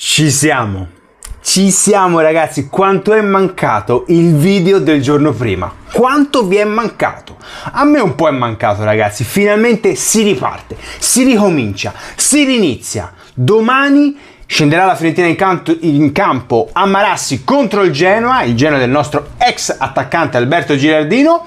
Ci siamo. Ci siamo ragazzi, quanto è mancato il video del giorno prima? Quanto vi è mancato? A me un po' è mancato ragazzi, finalmente si riparte, si ricomincia, si rinizia. Domani scenderà la Fiorentina in, in campo a Marassi contro il Genoa, il Genoa del nostro ex attaccante Alberto Girardino.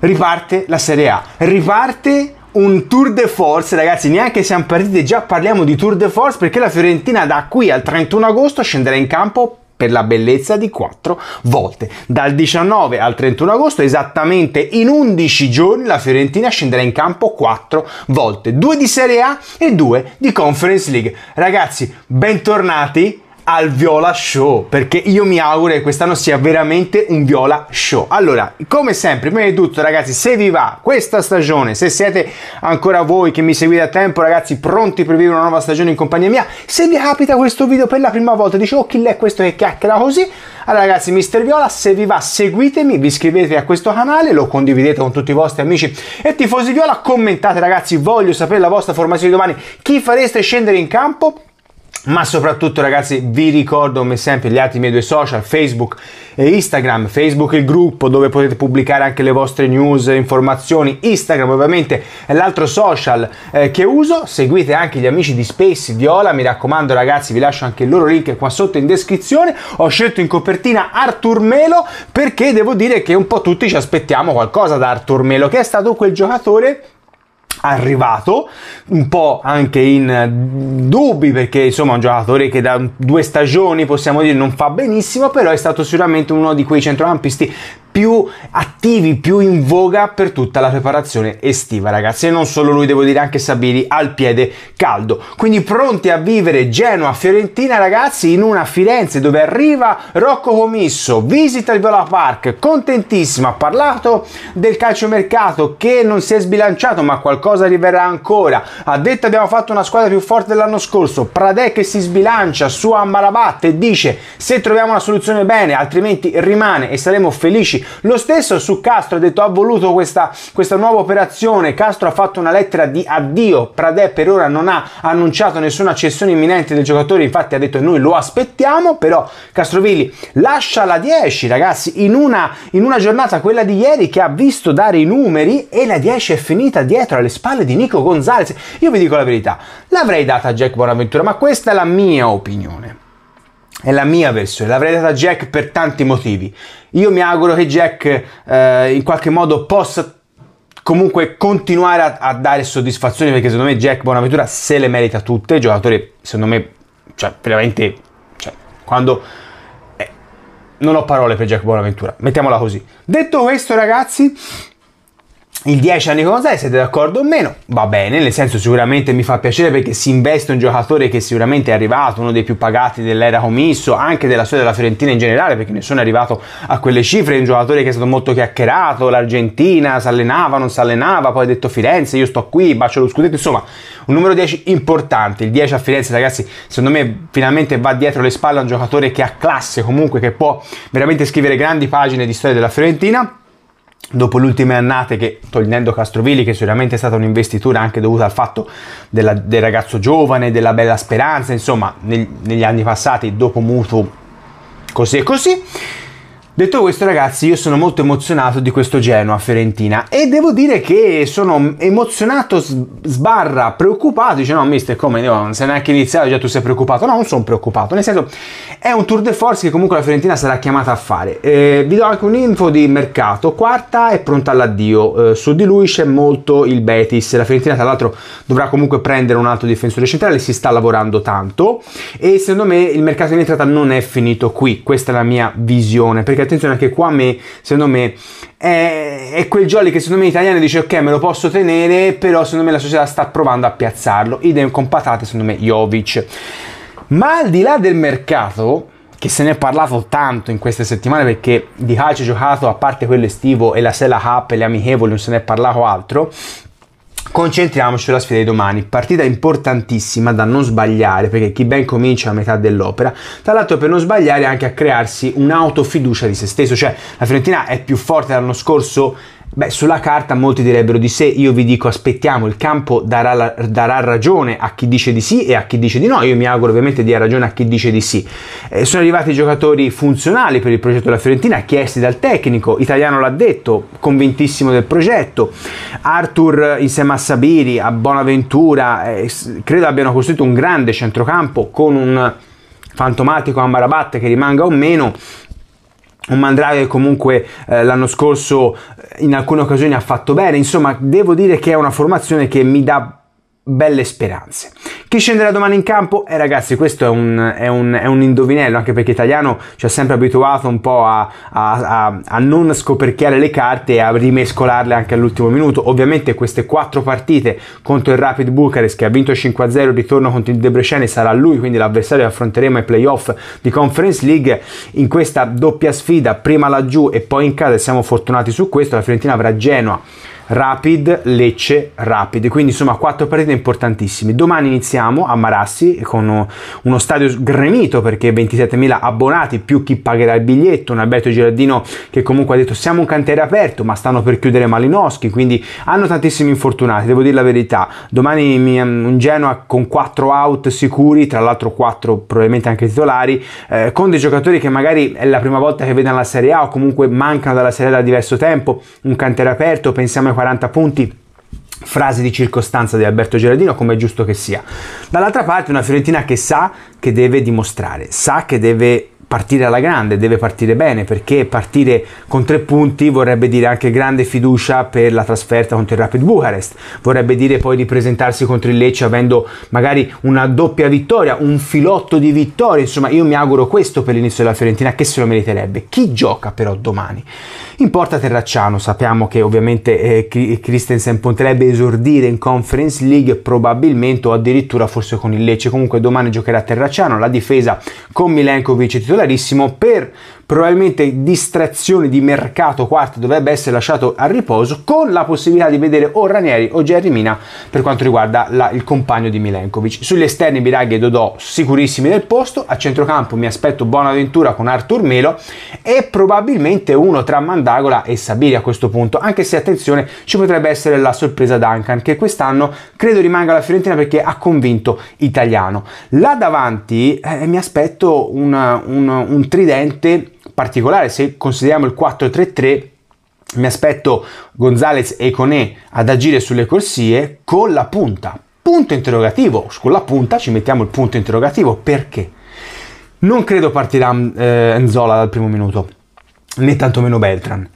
Riparte la Serie A, riparte un tour de force, ragazzi, neanche siamo partiti, già parliamo di tour de force perché la Fiorentina da qui al 31 agosto scenderà in campo per la bellezza di quattro volte. Dal 19 al 31 agosto, esattamente in 11 giorni, la Fiorentina scenderà in campo quattro volte, due di Serie A e due di Conference League. Ragazzi, bentornati al Viola Show perché io mi auguro che quest'anno sia veramente un Viola Show. Allora, come sempre, prima di tutto ragazzi, se vi va questa stagione, se siete ancora voi che mi seguite a tempo ragazzi, pronti per vivere una nuova stagione in compagnia mia, se vi capita questo video per la prima volta, dicevo oh, chi è questo che chiacchiera così, allora ragazzi, Mister Viola, se vi va seguitemi, vi iscrivete a questo canale, lo condividete con tutti i vostri amici e tifosi Viola, commentate ragazzi, voglio sapere la vostra formazione di domani, chi fareste scendere in campo? ma soprattutto ragazzi vi ricordo come sempre gli altri miei due social Facebook e Instagram Facebook è il gruppo dove potete pubblicare anche le vostre news informazioni Instagram ovviamente è l'altro social eh, che uso seguite anche gli amici di Space Viola mi raccomando ragazzi vi lascio anche il loro link qua sotto in descrizione ho scelto in copertina Artur Melo perché devo dire che un po' tutti ci aspettiamo qualcosa da Artur Melo che è stato quel giocatore arrivato, un po' anche in eh, dubbi perché insomma è un giocatore che da due stagioni possiamo dire non fa benissimo, però è stato sicuramente uno di quei centrocampisti più attivi, più in voga per tutta la preparazione estiva, ragazzi. E non solo lui, devo dire anche Sabini al piede caldo. Quindi pronti a vivere Genoa, Fiorentina, ragazzi, in una Firenze dove arriva Rocco Comisso, visita il Viola Park, contentissima, ha parlato del calciomercato che non si è sbilanciato, ma qualcosa arriverà ancora. Ha detto abbiamo fatto una squadra più forte dell'anno scorso, Pradè che si sbilancia su Ammalabatte e dice se troviamo una soluzione bene, altrimenti rimane e saremo felici lo stesso su Castro ha detto ha voluto questa, questa nuova operazione, Castro ha fatto una lettera di addio, Pradè per ora non ha annunciato nessuna cessione imminente del giocatore, infatti ha detto noi lo aspettiamo, però Castrovilli lascia la 10 ragazzi in una, in una giornata quella di ieri che ha visto dare i numeri e la 10 è finita dietro alle spalle di Nico Gonzalez. Io vi dico la verità, l'avrei data a Jack Bonaventura, ma questa è la mia opinione. È la mia versione, l'avrei data a Jack per tanti motivi. Io mi auguro che Jack eh, in qualche modo possa comunque continuare a, a, dare soddisfazioni perché secondo me Jack Bonaventura se le merita tutte, giocatore secondo me, cioè veramente, cioè, quando... Eh, non ho parole per Jack Bonaventura, mettiamola così. Detto questo ragazzi, il 10 anni con Zay siete d'accordo o meno? Va bene, nel senso sicuramente mi fa piacere perché si investe un giocatore che sicuramente è arrivato, uno dei più pagati dell'era commisso, anche della storia della Fiorentina in generale, perché nessuno è arrivato a quelle cifre, un giocatore che è stato molto chiacchierato, l'Argentina, si allenava, non si allenava, poi ha detto Firenze, io sto qui, bacio lo scudetto, insomma, un numero 10 importante, il 10 a Firenze ragazzi, secondo me finalmente va dietro le spalle a un giocatore che ha classe comunque, che può veramente scrivere grandi pagine di storia della Fiorentina dopo le ultime annate che togliendo Castrovilli che sicuramente è stata un'investitura anche dovuta al fatto della, del ragazzo giovane della bella speranza insomma neg- negli anni passati dopo Mutu così e così Detto questo ragazzi io sono molto emozionato di questo Genoa Fiorentina e devo dire che sono emozionato sbarra preoccupato, dice no mister come no, non sei neanche iniziato già tu sei preoccupato, no non sono preoccupato, nel senso è un tour de force che comunque la Fiorentina sarà chiamata a fare. Eh, vi do anche un'info di mercato, quarta è pronta all'addio, eh, su di lui c'è molto il Betis, la Fiorentina tra l'altro dovrà comunque prendere un altro difensore centrale, si sta lavorando tanto e secondo me il mercato in entrata non è finito qui, questa è la mia visione perché perché attenzione anche qua a me, secondo me, è, è quel jolly che secondo me l'italiano dice ok me lo posso tenere, però secondo me la società sta provando a piazzarlo, idem con patate secondo me Jovic. Ma al di là del mercato, che se ne è parlato tanto in queste settimane perché di calcio giocato, a parte quello estivo e la Sella Cup e le amichevoli, non se ne è parlato altro, Concentriamoci sulla sfida di domani, partita importantissima da non sbagliare perché chi ben comincia a metà dell'opera, tra l'altro per non sbagliare anche a crearsi un'autofiducia di se stesso, cioè la Fiorentina è più forte l'anno scorso Beh, sulla carta molti direbbero di sì, io vi dico aspettiamo, il campo darà, darà, ragione a chi dice di sì e a chi dice di no, io mi auguro ovviamente dia ragione a chi dice di sì. Eh, sono arrivati giocatori funzionali per il progetto della Fiorentina, chiesti dal tecnico, Italiano l'ha detto, convintissimo del progetto, Arthur insieme a Sabiri, a Bonaventura, eh, credo abbiano costruito un grande centrocampo con un fantomatico Amarabat che rimanga o meno, un Mandrago che comunque eh, l'anno scorso eh, in alcune occasioni ha fatto bene, insomma devo dire che è una formazione che mi dà belle speranze. Chi scenderà domani in campo? Eh ragazzi, questo è un, è un, è un indovinello, anche perché italiano ci ha sempre abituato un po' a, a, a, a, non scoperchiare le carte e a rimescolarle anche all'ultimo minuto. Ovviamente queste quattro partite contro il Rapid Bucharest che ha vinto 5-0, ritorno contro il Debreceni sarà lui, quindi l'avversario che affronteremo ai playoff di Conference League in questa doppia sfida, prima laggiù e poi in casa, e siamo fortunati su questo, la Fiorentina avrà Genoa Rapid, Lecce, Rapid. Quindi insomma quattro partite importantissime. Domani iniziamo a Marassi con uno stadio gremito perché 27.000 abbonati più chi pagherà il biglietto. Un Alberto Girardino che comunque ha detto siamo un cantiere aperto ma stanno per chiudere Malinowski. Quindi hanno tantissimi infortunati, devo dire la verità. Domani mm, un Genoa con quattro out sicuri, tra l'altro quattro probabilmente anche titolari, eh, con dei giocatori che magari è la prima volta che vedono la Serie A o comunque mancano dalla Serie A da diverso tempo. Un cantiere aperto, pensiamo ai 40 punti frasi di circostanza di Alberto Gerardino come è giusto che sia. Dall'altra parte una Fiorentina che sa che deve dimostrare, sa che deve partire alla grande, deve partire bene perché partire con tre punti vorrebbe dire anche grande fiducia per la trasferta contro il Rapid Bucharest, vorrebbe dire poi di presentarsi contro il Lecce avendo magari una doppia vittoria, un filotto di vittorie, insomma io mi auguro questo per l'inizio della Fiorentina che se lo meriterebbe. Chi gioca però domani? In porta Terracciano sappiamo che ovviamente eh, Christensen potrebbe esordire in Conference League probabilmente o addirittura forse con il Lecce, comunque domani giocherà Terracciano, la difesa con Milenkovic titolare particolarissimo per probabilmente distrazione di mercato quarto dovrebbe essere lasciato a riposo con la possibilità di vedere o Ranieri o Jerry Mina per quanto riguarda la, il compagno di Milenkovic sugli esterni Biraghi e Dodò sicurissimi del posto a centrocampo mi aspetto Bonaventura con Artur Melo e probabilmente uno tra Mandagola e Sabiri a questo punto anche se attenzione ci potrebbe essere la sorpresa Duncan che quest'anno credo rimanga alla Fiorentina perché ha convinto italiano là davanti eh, mi aspetto una, un, un tridente particolare, se consideriamo il 4-3-3 mi aspetto Gonzalez e Conè ad agire sulle corsie con la punta. Punto interrogativo, con la punta ci mettiamo il punto interrogativo perché? Non credo partirà eh, Enzola dal primo minuto, né tantomeno Beltran.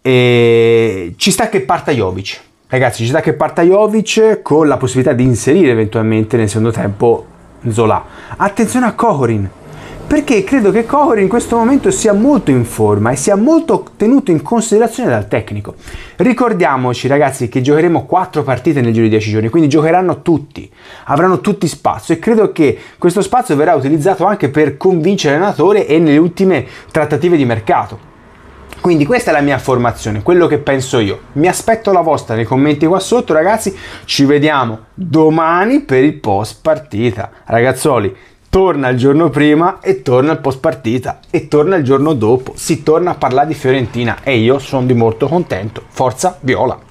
E ci sta che parta Jovic. Ragazzi, ci sta che parta Jovic con la possibilità di inserire eventualmente nel secondo tempo Zola. Attenzione a Kokorin perché credo che Cover in questo momento sia molto in forma e sia molto tenuto in considerazione dal tecnico. Ricordiamoci ragazzi che giocheremo 4 partite nel giro di 10 giorni, quindi giocheranno tutti, avranno tutti spazio e credo che questo spazio verrà utilizzato anche per convincere l'allenatore e nelle ultime trattative di mercato. Quindi questa è la mia formazione, quello che penso io. Mi aspetto la vostra nei commenti qua sotto, ragazzi. Ci vediamo domani per il post partita. Ragazzoli, torna il giorno prima e torna il post partita e torna il giorno dopo, si torna a parlare di Fiorentina e io sono di molto contento. Forza Viola!